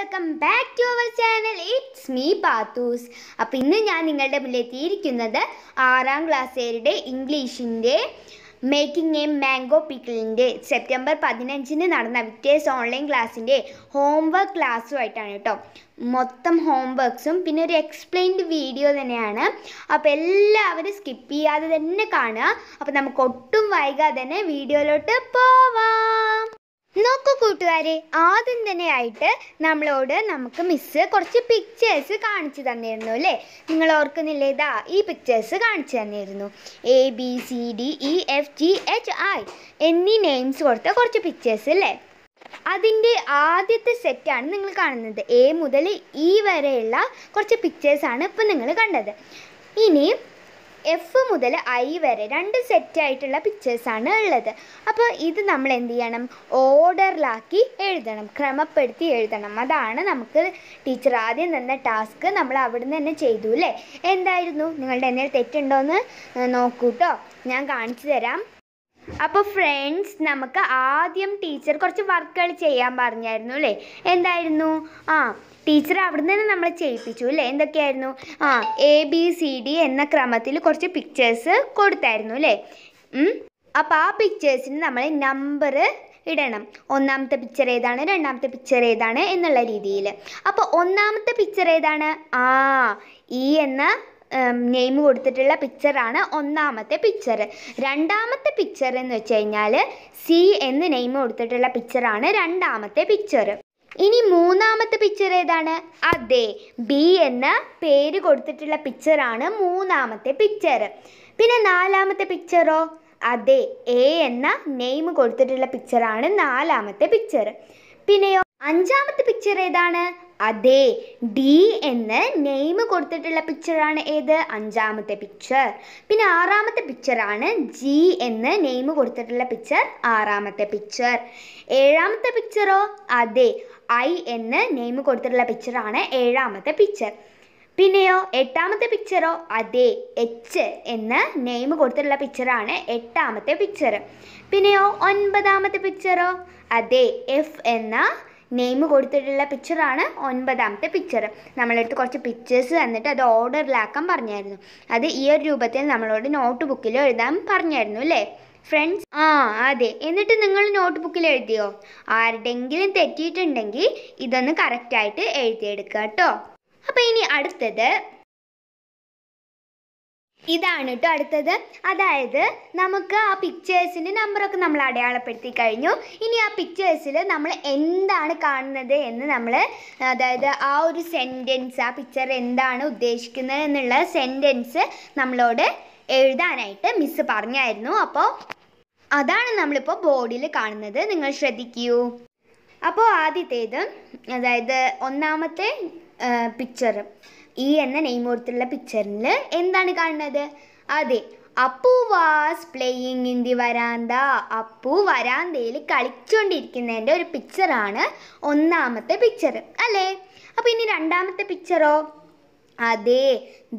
Welcome back to our channel it's me Pathus അപ്പോൾ ഇന്ന് ഞാൻ നിങ്ങളുടെ മുന്നിൽ എത്തിയിരിക്കുന്നത് ആറാം ക്ലാസ്സുകാരുടെ ഇംഗ്ലീഷിൻ്റെ മേക്കിംഗ് എ മാംഗോ പിക്കിളിൻ്റെ സെപ്റ്റംബർ പതിനഞ്ചിന് നടന്ന വിറ്റേഴ്സ് ഓൺലൈൻ ക്ലാസ്സിൻ്റെ ഹോംവർക്ക് ആയിട്ടാണ് കേട്ടോ മൊത്തം ഹോംവർക്സും പിന്നെ ഒരു എക്സ്പ്ലെയിൻഡ് വീഡിയോ തന്നെയാണ് അപ്പോൾ എല്ലാവരും സ്കിപ്പ് ചെയ്യാതെ തന്നെ കാണുക അപ്പോൾ നമുക്ക് ഒട്ടും വൈകാതെ തന്നെ വീഡിയോയിലോട്ട് പോവാം നോക്കൂ കൂട്ടുകാരെ ആദ്യം ആയിട്ട് നമ്മളോട് നമുക്ക് മിസ്സ് കുറച്ച് പിക്ചേഴ്സ് കാണിച്ചു തന്നിരുന്നു അല്ലേ നിങ്ങൾ ഓർക്കുന്നില്ലേ ഇതാ ഈ പിക്ചേഴ്സ് കാണിച്ചു തന്നിരുന്നു A B C D E F G H I എന്നീ നെയിംസ് കൊടുത്ത കുറച്ച് പിക്ചേഴ്സ് അല്ലേ അതിൻ്റെ ആദ്യത്തെ സെറ്റാണ് നിങ്ങൾ കാണുന്നത് എ മുതൽ ഇ e വരെയുള്ള കുറച്ച് പിക്ചേഴ്സാണ് ഇപ്പം നിങ്ങൾ കണ്ടത് ഇനി എഫ് മുതൽ ഐ വരെ രണ്ട് സെറ്റായിട്ടുള്ള പിക്ചേഴ്സാണ് ഉള്ളത് അപ്പോൾ ഇത് നമ്മൾ എന്ത് ചെയ്യണം ഓർഡറിലാക്കി എഴുതണം ക്രമപ്പെടുത്തി എഴുതണം അതാണ് നമുക്ക് ടീച്ചർ ആദ്യം തന്ന ടാസ്ക് നമ്മൾ അവിടുന്ന് തന്നെ ചെയ്തു അല്ലേ എന്തായിരുന്നു നിങ്ങളുടെ എന്തെങ്കിലും തെറ്റുണ്ടോ എന്ന് നോക്കൂ കേട്ടോ ഞാൻ കാണിച്ചു തരാം അപ്പോൾ ഫ്രണ്ട്സ് നമുക്ക് ആദ്യം ടീച്ചർ കുറച്ച് വർക്കുകൾ ചെയ്യാൻ പറഞ്ഞായിരുന്നു അല്ലേ എന്തായിരുന്നു ആ ടീച്ചർ അവിടെ നിന്ന് നമ്മളെ ചെയ്യിപ്പിച്ചു അല്ലേ എന്തൊക്കെയായിരുന്നു ആ എ ബി സി ഡി എന്ന ക്രമത്തിൽ കുറച്ച് പിക്ചേഴ്സ് കൊടുത്തായിരുന്നു അല്ലേ അപ്പോൾ ആ പിക്ചേഴ്സിന് നമ്മൾ നമ്പർ ഇടണം ഒന്നാമത്തെ പിക്ചർ ഏതാണ് രണ്ടാമത്തെ പിക്ചർ ഏതാണ് എന്നുള്ള രീതിയിൽ അപ്പോൾ ഒന്നാമത്തെ പിക്ചർ ഏതാണ് ആ ഇ e എന്ന നെയിം കൊടുത്തിട്ടുള്ള പിക്ചറാണ് ഒന്നാമത്തെ പിക്ചർ രണ്ടാമത്തെ പിക്ചർ എന്ന് വെച്ച് കഴിഞ്ഞാൽ സി എന്ന് നെയിം കൊടുത്തിട്ടുള്ള പിക്ചറാണ് രണ്ടാമത്തെ പിക്ചർ ഇനി മൂന്നാമത്തെ പിക്ചർ ഏതാണ് അതെ ബി എന്ന പേര് കൊടുത്തിട്ടുള്ള പിക്ചറാണ് മൂന്നാമത്തെ പിക്ചർ പിന്നെ നാലാമത്തെ പിക്ചറോ അതെ എ എന്ന നെയിം കൊടുത്തിട്ടുള്ള പിക്ചറാണ് നാലാമത്തെ പിക്ചർ പിന്നെയോ അഞ്ചാമത്തെ പിക്ചർ ഏതാണ് അതെ ഡി എന്ന് നെയിം കൊടുത്തിട്ടുള്ള പിക്ചറാണ് ഏത് അഞ്ചാമത്തെ പിക്ചർ പിന്നെ ആറാമത്തെ പിക്ചറാണ് ജി എന്ന് നെയിം കൊടുത്തിട്ടുള്ള പിക്ചർ ആറാമത്തെ പിക്ചർ ഏഴാമത്തെ പിക്ചറോ അതെ ഐ എന്ന് നെയിം കൊടുത്തിട്ടുള്ള പിക്ചറാണ് ഏഴാമത്തെ പിക്ചർ പിന്നെയോ എട്ടാമത്തെ പിക്ചറോ അതെ എച്ച് എന്ന് നെയിം കൊടുത്തിട്ടുള്ള പിക്ചറാണ് എട്ടാമത്തെ പിക്ചർ പിന്നെയോ ഒൻപതാമത്തെ പിക്ചറോ അതെ എഫ് എന്ന നെയിം കൊടുത്തിട്ടുള്ള പിക്ചറാണ് ഒൻപതാമത്തെ പിക്ചർ നമ്മളെടുത്ത് കുറച്ച് പിക്ചേഴ്സ് തന്നിട്ട് അത് ഓർഡറിലാക്കാൻ പറഞ്ഞായിരുന്നു അത് ഈ ഒരു രൂപത്തിൽ നമ്മളോട് നോട്ട് ബുക്കിൽ എഴുതാൻ പറഞ്ഞായിരുന്നു അല്ലേ ഫ്രണ്ട്സ് ആ അതെ എന്നിട്ട് നിങ്ങൾ നോട്ട് ബുക്കിൽ എഴുതിയോ ആരുടെങ്കിലും തെറ്റിയിട്ടുണ്ടെങ്കിൽ ഇതൊന്ന് കറക്റ്റായിട്ട് എഴുതിയെടുക്കുക കേട്ടോ അപ്പോൾ ഇനി അടുത്തത് ഇതാണ് കേട്ടോ അടുത്തത് അതായത് നമുക്ക് ആ പിക്ചേഴ്സിൻ്റെ നമ്പറൊക്കെ നമ്മൾ അടയാളപ്പെടുത്തി കഴിഞ്ഞു ഇനി ആ പിക്ചേഴ്സിൽ നമ്മൾ എന്താണ് കാണുന്നത് എന്ന് നമ്മൾ അതായത് ആ ഒരു സെൻറ്റൻസ് ആ പിക്ചർ എന്താണ് ഉദ്ദേശിക്കുന്നത് എന്നുള്ള സെൻറ്റൻസ് നമ്മളോട് എഴുതാനായിട്ട് മിസ് പറഞ്ഞായിരുന്നു അപ്പോൾ അതാണ് നമ്മളിപ്പോൾ ബോർഡിൽ കാണുന്നത് നിങ്ങൾ ശ്രദ്ധിക്കൂ അപ്പോൾ ആദ്യത്തേത് അതായത് ഒന്നാമത്തെ പിക്ചർ ഇ എന്ന നെയിം കൊടുത്തുള്ള പിക്ചറിൽ എന്താണ് കാണുന്നത് അതെ Appu was playing in the verandah Appu വരാന്തയിൽ കളിച്ചുകൊണ്ടിരിക്കുന്നതിൻ്റെ ഒരു പിക്ചറാണ് ഒന്നാമത്തെ പിക്ചർ അല്ലേ അപ്പോൾ ഇനി രണ്ടാമത്തെ പിക്ചറോ അതെ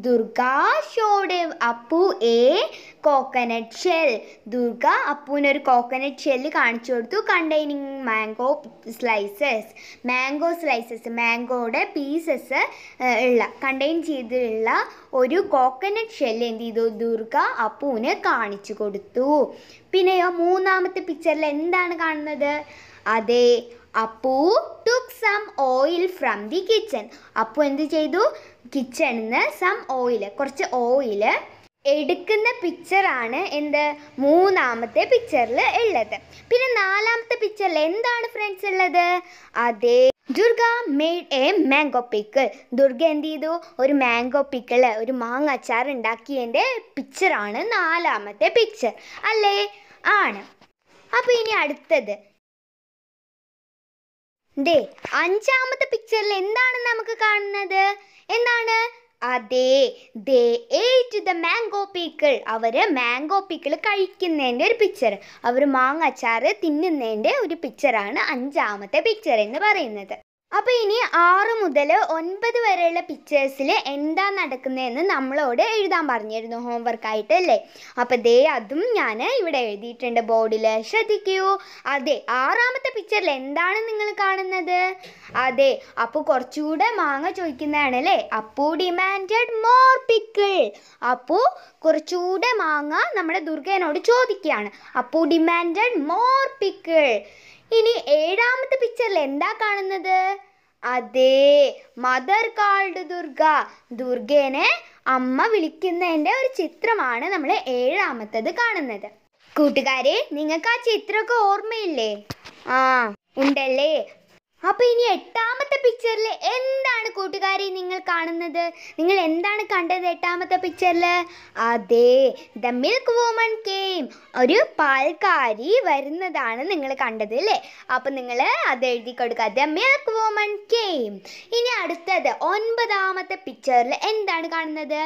Durga showed Appu a coconut shell Durga അപ്പുവിനൊരു കോക്കനട്ട് ഷെല്ല് കാണിച്ചു കൊടുത്തു containing mango slices mango slices മാംഗോയുടെ പീസസ് ഉള്ള കണ്ടെയ്ൻ ചെയ്തിട്ടുള്ള ഒരു കോക്കനട്ട് ഷെല്ല് എന്ത് ചെയ്തു ദുർഗ അപ്പുവിന് കാണിച്ചു കൊടുത്തു പിന്നെയോ മൂന്നാമത്തെ പിക്ചറിൽ എന്താണ് കാണുന്നത് അതെ Appu took some oil from the kitchen Appu എന്ത് ചെയ്തു കിച്ചണിൽ നിന്ന് സം ഓയിൽ കുറച്ച് ഓയിൽ എടുക്കുന്ന പിക്ചറാണ് എന്ത് മൂന്നാമത്തെ പിക്ചറിൽ ഉള്ളത് പിന്നെ നാലാമത്തെ പിക്ചറിൽ എന്താണ് ഫ്രണ്ട്സ് ഉള്ളത് അതേ Durga made a mango pickle Durga എന്ത് ചെയ്തു ഒരു മാംഗോ പിക്കിൾ ഒരു മാങ്ങ അച്ചാർ ഉണ്ടാക്കിയതിൻ്റെ പിക്ചറാണ് നാലാമത്തെ പിക്ചർ അല്ലേ ആണ് അപ്പോൾ ഇനി അടുത്തത് ദേ അഞ്ചാമത്തെ പിക്ചറിൽ എന്താണ് നമുക്ക് കാണുന്നത് എന്താണ് അതെ they ate the mango pickle അവർ മാംഗോ പീക്കിൾ കഴിക്കുന്നതിൻ്റെ ഒരു പിക്ചർ അവർ മാങ്ങ അച്ചാർ തിന്നുന്നതിൻ്റെ ഒരു പിക്ചറാണ് അഞ്ചാമത്തെ പിക്ചർ എന്ന് പറയുന്നത് അപ്പോൾ ഇനി ആറ് മുതൽ ഒൻപത് വരെയുള്ള പിക്ചേഴ്സിൽ എന്താ നടക്കുന്നതെന്ന് നമ്മളോട് എഴുതാൻ പറഞ്ഞിരുന്നു ഹോംവർക്ക് ആയിട്ട് അല്ലേ അപ്പോൾ ദേ അതും ഞാൻ ഇവിടെ എഴുതിയിട്ടുണ്ട് ബോർഡിൽ ശ്രദ്ധിക്കൂ അതെ ആറാമത്തെ പിക്ചറിൽ എന്താണ് നിങ്ങൾ കാണുന്നത് അതെ അപ്പോൾ കുറച്ചുകൂടെ മാങ്ങ ചോദിക്കുന്നതാണ് അല്ലേ അപ്പു ഡിമാൻഡഡ് മോർ പിക്കിൾ അപ്പോൾ കുറച്ചുകൂടെ മാങ്ങ നമ്മുടെ ദുർഗേനോട് ചോദിക്കുകയാണ് അപ്പു ഡിമാൻഡഡ് മോർ പിക്കിൾ ഇനി ഏഴാമത്തെ പിക്ചറിൽ എന്താ കാണുന്നത് അതെ മദർ കാൾഡ് ദുർഗ ദുർഗേനെ അമ്മ വിളിക്കുന്നതിൻ്റെ ഒരു ചിത്രമാണ് നമ്മൾ ഏഴാമത്തത് കാണുന്നത് കൂട്ടുകാരെ നിങ്ങൾക്ക് ആ ചിത്രമൊക്കെ ഓർമ്മയില്ലേ ആ ഉണ്ടല്ലേ അപ്പോൾ ഇനി എട്ടാമത്തെ പിക്ചറിൽ എന്താണ് കൂട്ടുകാരെ നിങ്ങൾ കാണുന്നത് നിങ്ങൾ എന്താണ് കണ്ടത് എട്ടാമത്തെ പിക്ചറിൽ അതെ ദ മിൽക്ക് വുമൺ കെയിം ഒരു പാൽക്കാരി വരുന്നതാണ് നിങ്ങൾ കണ്ടത് അല്ലേ അപ്പൊ നിങ്ങൾ അത് എഴുതി കൊടുക്കുക ദ മിൽക്ക് വുമൺ കെയിം ഇനി അടുത്തത് ഒൻപതാമത്തെ പിക്ചറിൽ എന്താണ് കാണുന്നത്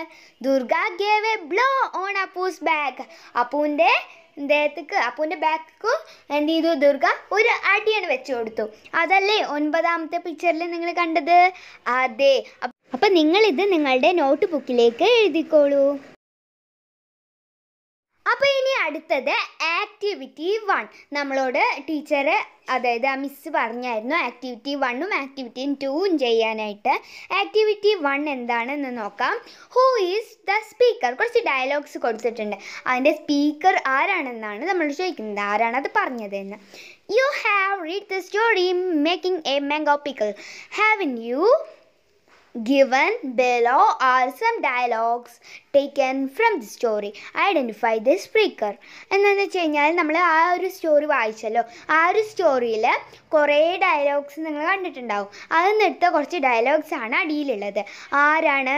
Durga gave a blow on Appu's bag അപ്പൂൻ്റെ ദേഹത്തേക്ക് അപ്പൂൻ്റെ ബാക്കും എന്ത് ചെയ്തു ദുർഗ ഒരു അടിയാണ് വെച്ചു കൊടുത്തു അതല്ലേ ഒൻപതാമത്തെ പിക്ചറിൽ നിങ്ങൾ കണ്ടത് അതെ അപ്പം നിങ്ങളിത് നിങ്ങളുടെ നോട്ട് ബുക്കിലേക്ക് എഴുതിക്കോളൂ അപ്പോൾ അടുത്തത് ആക്ടിവിറ്റി വൺ നമ്മളോട് ടീച്ചർ അതായത് ആ മിസ് പറഞ്ഞായിരുന്നു ആക്ടിവിറ്റി വണ്ണും ആക്ടിവിറ്റി ടൂവും ചെയ്യാനായിട്ട് ആക്ടിവിറ്റി വൺ എന്താണെന്ന് നോക്കാം ഹൂ ഈസ് ദ സ്പീക്കർ കുറച്ച് ഡയലോഗ്സ് കൊടുത്തിട്ടുണ്ട് അതിൻ്റെ സ്പീക്കർ ആരാണെന്നാണ് നമ്മൾ ചോദിക്കുന്നത് ആരാണ് അത് പറഞ്ഞതെന്ന് you have read the story making a mango pickle have in you Given below are some dialogues taken from the story. Identify the speaker. എന്നു വെച്ച് കഴിഞ്ഞാൽ നമ്മൾ ആ ഒരു സ്റ്റോറി വായിച്ചല്ലോ ആ ഒരു സ്റ്റോറിയിൽ കുറേ ഡയലോഗ്സ് നിങ്ങൾ കണ്ടിട്ടുണ്ടാവും അതിൽ നിന്നെടുത്ത കുറച്ച് ഡയലോഗ്സ് ആണ് അടിയിലുള്ളത് ആരാണ്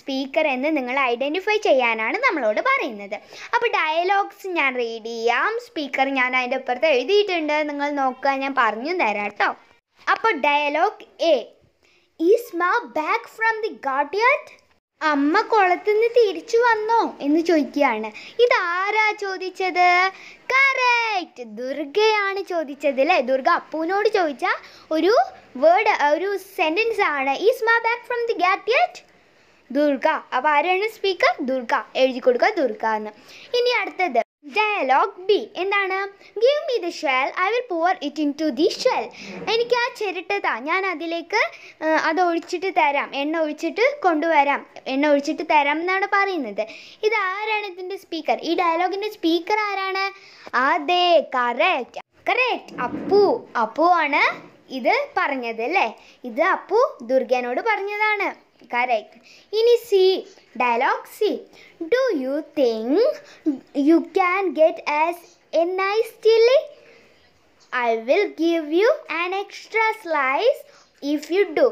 സ്പീക്കർ എന്ന് നിങ്ങൾ ഐഡൻറ്റിഫൈ ചെയ്യാനാണ് നമ്മളോട് പറയുന്നത് അപ്പോൾ ഡയലോഗ്സ് ഞാൻ റീഡ് ചെയ്യാം സ്പീക്കർ ഞാൻ അതിൻ്റെ അപ്പുറത്ത് എഴുതിയിട്ടുണ്ട് നിങ്ങൾ നോക്കുക ഞാൻ പറഞ്ഞു തരാം കേട്ടോ അപ്പോൾ dialogue A is Ma back from the ഗാർഡിയൻ അമ്മ കുളത്തിൽ നിന്ന് തിരിച്ചു വന്നോ എന്ന് ചോദിക്കുകയാണ് ഇതാരാ ചോദിച്ചത് കറക്റ്റ് ദുർഗയാണ് ചോദിച്ചത് അല്ലേ ദുർഗ അപ്പൂനോട് ചോദിച്ച ഒരു വേർഡ് ഒരു സെൻറ്റൻസ് ആണ് is Ma back from the ghat yet Durga അപ്പോൾ ആരാണ് സ്പീക്കർ ദുർഗ എഴുതി കൊടുക്കുക ദുർഗ എന്ന് ഇനി അടുത്തത് ഡയലോഗ് ബി എന്താണ് give me the shell I will pour it into the shell എനിക്ക് ആ ചിരട്ട താ ഞാൻ അതിലേക്ക് അത് ഒഴിച്ചിട്ട് തരാം എണ്ണ ഒഴിച്ചിട്ട് കൊണ്ടുവരാം എണ്ണ ഒഴിച്ചിട്ട് തരാം എന്നാണ് പറയുന്നത് ഇത് ആരാണ് ഇതിൻ്റെ സ്പീക്കർ ഈ ഡയലോഗിൻ്റെ സ്പീക്കർ ആരാണ് അതെ കറക്റ്റ് കറക്റ്റ് അപ്പു അപ്പു ആണ് ഇത് പറഞ്ഞത് അല്ലേ ഇത് അപ്പു ദുർഗനോട് പറഞ്ഞതാണ് ഭിന്നക്കാരായിരിക്കും ഇനി C dialogue C do you think you can get us a nice chilli I will give you an extra slice if you do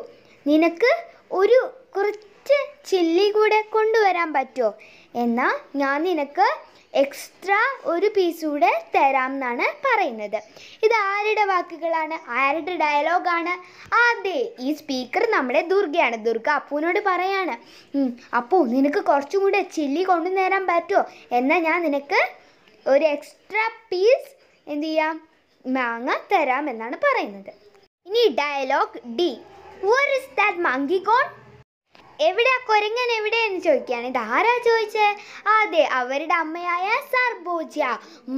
നിനക്ക് ഒരു കുറച്ച് ചില്ലി കൂടെ കൊണ്ടുവരാൻ പറ്റുമോ എന്നാൽ ഞാൻ നിനക്ക് എക്സ്ട്രാ ഒരു പീസ് കൂടെ തരാം എന്നാണ് പറയുന്നത് ഇത് ആരുടെ വാക്കുകളാണ് ആരുടെ ഡയലോഗാണ് അതെ ഈ സ്പീക്കർ നമ്മുടെ ദുർഗയാണ് ദുർഗ അപ്പുവിനോട് പറയാണ് അപ്പു നിനക്ക് കുറച്ചും കൂടെ ചില്ലി കൊണ്ടു നേരാൻ പറ്റുമോ എന്നാൽ ഞാൻ നിനക്ക് ഒരു എക്സ്ട്രാ പീസ് എന്ത് ചെയ്യാം മാങ്ങ തരാം എന്നാണ് പറയുന്നത് ഇനി dialogue D where is that monkey gone എവിടെ ആ കുരങ്ങൻ എവിടെയെന്ന് ചോദിക്കുകയാണ് ഇതാരാ ചോദിച്ചത് അതെ അവരുടെ അമ്മയായ സർബോജ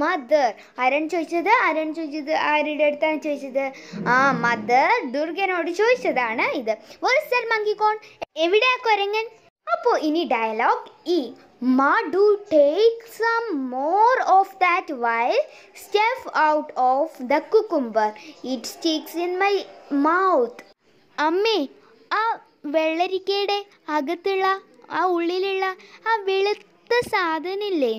മദർ ആരാണ് ചോദിച്ചത് ആരാണ് ചോദിച്ചത് ആരുടെ അടുത്താണ് ചോദിച്ചത് ആ മദർ ദുർഗനോട് ചോദിച്ചതാണ് ഇത് സ്ഥലം മങ്കിക്കോൺ എവിടെ ആ കുരങ്ങൻ അപ്പോൾ ഇനി dialogue E e. Ma take some more of that that stuff out of the cucumber it sticks in my mouth അമ്മേ ആ വെള്ളരിക്കയുടെ അകത്തുള്ള ആ ഉള്ളിലുള്ള ആ വെളുത്ത സാധനമില്ലേ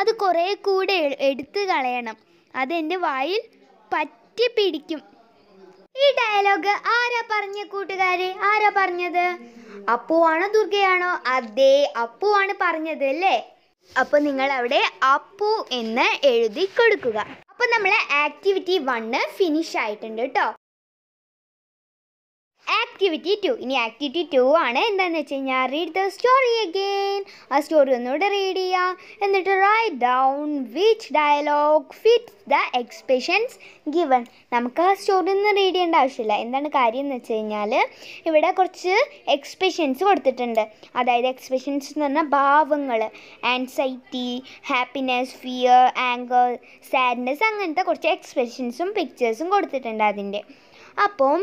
അത് കുറേ കൂടെ എടുത്തു കളയണം അതെൻ്റെ വായിൽ പറ്റി പിടിക്കും ഈ ഡയലോഗ് ആരാ പറഞ്ഞ കൂട്ടുകാരെ ആരാ പറഞ്ഞത് അപ്പുവാണോ ദുർഗയാണോ അതെ അപ്പുവാണ് പറഞ്ഞത് അല്ലേ അപ്പോൾ നിങ്ങൾ അവിടെ അപ്പു എന്ന് എഴുതി കൊടുക്കുക അപ്പോൾ നമ്മൾ ആക്ടിവിറ്റി വണ് ഫിനിഷ് ആയിട്ടുണ്ട് കേട്ടോ ആക്ടിവിറ്റി ടു ഇനി ആക്ടിവിറ്റി ടു ആണ് എന്താണെന്ന് വെച്ച് കഴിഞ്ഞാൽ റീഡ് ദ സ്റ്റോറി അഗെയിൻ ആ സ്റ്റോറി ഒന്നുകൂടെ റീഡ് ചെയ്യാം എന്നിട്ട് write down which dialogue fits the expressions given നമുക്ക് ആ സ്റ്റോറി ഒന്നും റീഡ് ചെയ്യേണ്ട ആവശ്യമില്ല എന്താണ് കാര്യം എന്ന് വെച്ച് കഴിഞ്ഞാൽ ഇവിടെ കുറച്ച് എക്സ്പ്രഷൻസ് കൊടുത്തിട്ടുണ്ട് അതായത് എക്സ്പ്രഷൻസ് എന്ന് പറഞ്ഞാൽ ഭാവങ്ങൾ anxiety happiness fear anger sadness അങ്ങനത്തെ കുറച്ച് എക്സ്പ്രഷൻസും പിക്ചേഴ്സും കൊടുത്തിട്ടുണ്ട് അതിൻ്റെ അപ്പം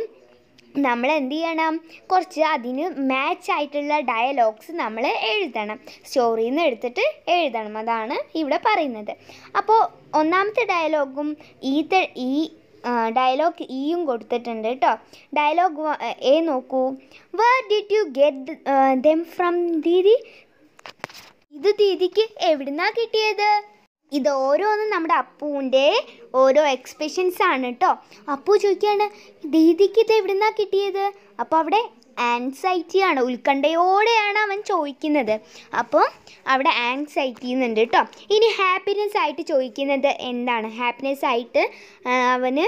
നമ്മൾ എന്ത് ചെയ്യണം കുറച്ച് അതിന് മാച്ച് ആയിട്ടുള്ള ഡയലോഗ്സ് നമ്മൾ എഴുതണം സ്റ്റോറിയിൽ നിന്ന് എടുത്തിട്ട് എഴുതണം അതാണ് ഇവിടെ പറയുന്നത് അപ്പോൾ ഒന്നാമത്തെ ഡയലോഗും ഈ ഈ ഡയലോഗ് ഈയും കൊടുത്തിട്ടുണ്ട് കേട്ടോ ഡയലോഗ് എ നോക്കൂ where did you get them from Didi ഇത് ദീദിക്ക് എവിടുന്നാണ് കിട്ടിയത് ഇത് ഓരോന്നും നമ്മുടെ അപ്പുവിൻ്റെ ഓരോ എക്സ്പ്രഷൻസ് ആണ് കേട്ടോ അപ്പു ചോദിക്കുകയാണ് ദീദിക്ക് ഇത് എവിടെ നിന്നാണ് കിട്ടിയത് അപ്പോൾ അവിടെ ആൻസൈറ്റിയാണ് ഉത്കണ്ഠയോടെയാണ് അവൻ ചോദിക്കുന്നത് അപ്പോൾ അവിടെ ആൻസൈറ്റി എന്നുണ്ട് കേട്ടോ ഇനി ഹാപ്പിനെസ് ആയിട്ട് ചോദിക്കുന്നത് എന്താണ് ഹാപ്പിനെസ് ആയിട്ട് അവന്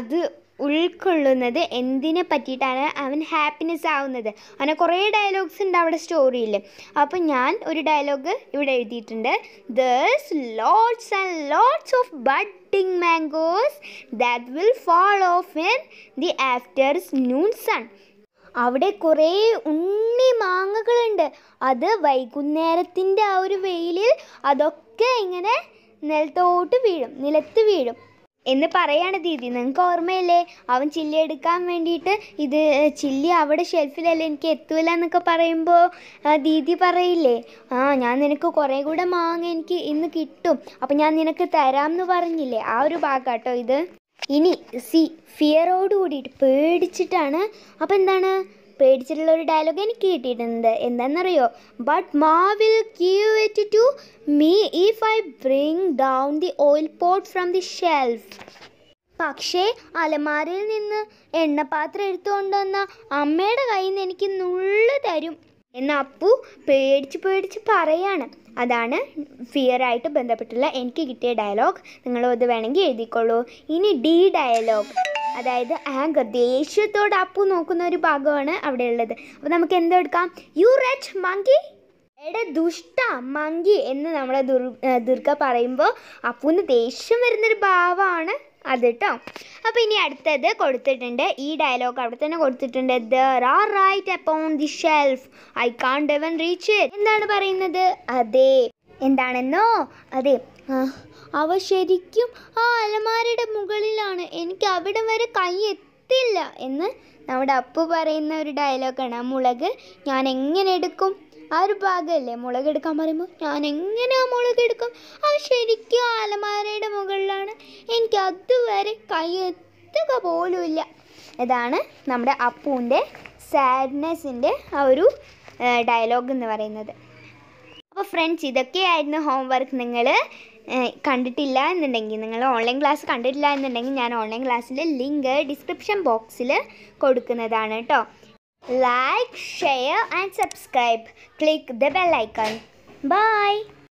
അത് ഉൾക്കൊള്ളുന്നത് എന്തിനെ പറ്റിയിട്ടാണ് അവൻ ഹാപ്പിനെസ് ആവുന്നത് അങ്ങനെ കുറേ ഡയലോഗ്സ് ഉണ്ട് അവിടെ സ്റ്റോറിയിൽ അപ്പോൾ ഞാൻ ഒരു ഡയലോഗ് ഇവിടെ എഴുതിയിട്ടുണ്ട് there's lots and lots of budding mangoes that will fall off in the afternoon sun അവിടെ കുറേ ഉണ്ണി മാങ്ങകളുണ്ട് അത് വൈകുന്നേരത്തിൻ്റെ ആ ഒരു വെയിലിൽ അതൊക്കെ ഇങ്ങനെ നിലത്തോട്ട് വീഴും നിലത്ത് വീഴും എന്ന് പറയാണ് ദീദി നിങ്ങൾക്ക് ഓർമ്മയില്ലേ അവൻ ചില്ലി എടുക്കാൻ വേണ്ടിയിട്ട് ഇത് ചില്ലി അവിടെ ഷെൽഫിലല്ല എനിക്ക് എത്തൂല എന്നൊക്കെ പറയുമ്പോൾ ദീദി പറയില്ലേ ആ ഞാൻ നിനക്ക് കുറേ കൂടെ മാങ്ങ എനിക്ക് ഇന്ന് കിട്ടും അപ്പം ഞാൻ നിനക്ക് തരാം എന്ന് പറഞ്ഞില്ലേ ആ ഒരു ഭാഗാട്ടോ ഇത് ഇനി സി ഫിയറോട് കൂടിയിട്ട് പേടിച്ചിട്ടാണ് അപ്പം എന്താണ് പേടിച്ചിട്ടുള്ള ഒരു ഡയലോഗ് എനിക്ക് കിട്ടിയിട്ടുണ്ട് എന്താണെന്നറിയോ but Ma will give it to me if I bring down the oil pot from the shelf പക്ഷേ അലമാരയിൽ നിന്ന് എണ്ണപാത്രം എടുത്തുകൊണ്ട് വന്ന അമ്മയുടെ കയ്യിൽ നിന്ന് എനിക്ക് നുള്ളു തരും എന്ന് അപ്പു പേടിച്ച് പേടിച്ച് പറയാണ് അതാണ് ഫിയറായിട്ട് ബന്ധപ്പെട്ടുള്ള എനിക്ക് കിട്ടിയ ഡയലോഗ് നിങ്ങൾ അത് വേണമെങ്കിൽ എഴുതിക്കോളൂ ഇനി ഡി ഡയലോഗ് അതായത് ആങ്കർ ദേഷ്യത്തോട് അപ്പു നോക്കുന്ന ഒരു ഭാഗമാണ് അവിടെ ഉള്ളത് അപ്പോൾ നമുക്ക് എന്തെടുക്കാം യു റെച്ച് മങ്കി എടെ ദുഷ്ട മങ്കി എന്ന് നമ്മളെ ദുർ ദുർഗ പറയുമ്പോൾ അപ്പൂന് ദേഷ്യം വരുന്നൊരു ഭാവമാണ് അത് കേട്ടോ അപ്പോൾ ഇനി അടുത്തത് കൊടുത്തിട്ടുണ്ട് ഈ ഡയലോഗ് അവിടെ തന്നെ കൊടുത്തിട്ടുണ്ട് there are right upon the shelf I can't even reach എന്താണ് പറയുന്നത് അതെ എന്താണെന്നോ അതെ അവ ശരിക്കും ആ അലമാരയുടെ മുകളിലാണ് എനിക്ക് അവിടെ വരെ കൈ എത്തില്ല എന്ന് നമ്മുടെ അപ്പു പറയുന്ന ഒരു ഡയലോഗാണ് ആ മുളക് ഞാൻ എങ്ങനെ എടുക്കും ആ ഒരു ഭാഗമല്ലേ മുളകെടുക്കാൻ പറയുമ്പോൾ ഞാൻ എങ്ങനെ ആ മുളകെടുക്കും ആ ശരിക്കും ആലമാരയുടെ മുകളിലാണ് എനിക്ക് അതുവരെ കൈ എത്തുക പോലുമില്ല ഇതാണ് നമ്മുടെ അപ്പൂൻ്റെ സാഡ്നെസ്സിൻ്റെ ആ ഒരു ഡയലോഗ് എന്ന് പറയുന്നത് അപ്പോൾ ഫ്രണ്ട്സ് ഇതൊക്കെയായിരുന്നു ഹോംവർക്ക് നിങ്ങൾ കണ്ടിട്ടില്ല എന്നുണ്ടെങ്കിൽ നിങ്ങൾ ഓൺലൈൻ ക്ലാസ് കണ്ടിട്ടില്ല എന്നുണ്ടെങ്കിൽ ഞാൻ ഓൺലൈൻ ക്ലാസ്സിൽ ലിങ്ക് ഡിസ്ക്രിപ്ഷൻ ബോക്സിൽ കൊടുക്കുന്നതാണ് കേട്ടോ Like, share and subscribe. Click the bell icon. Bye.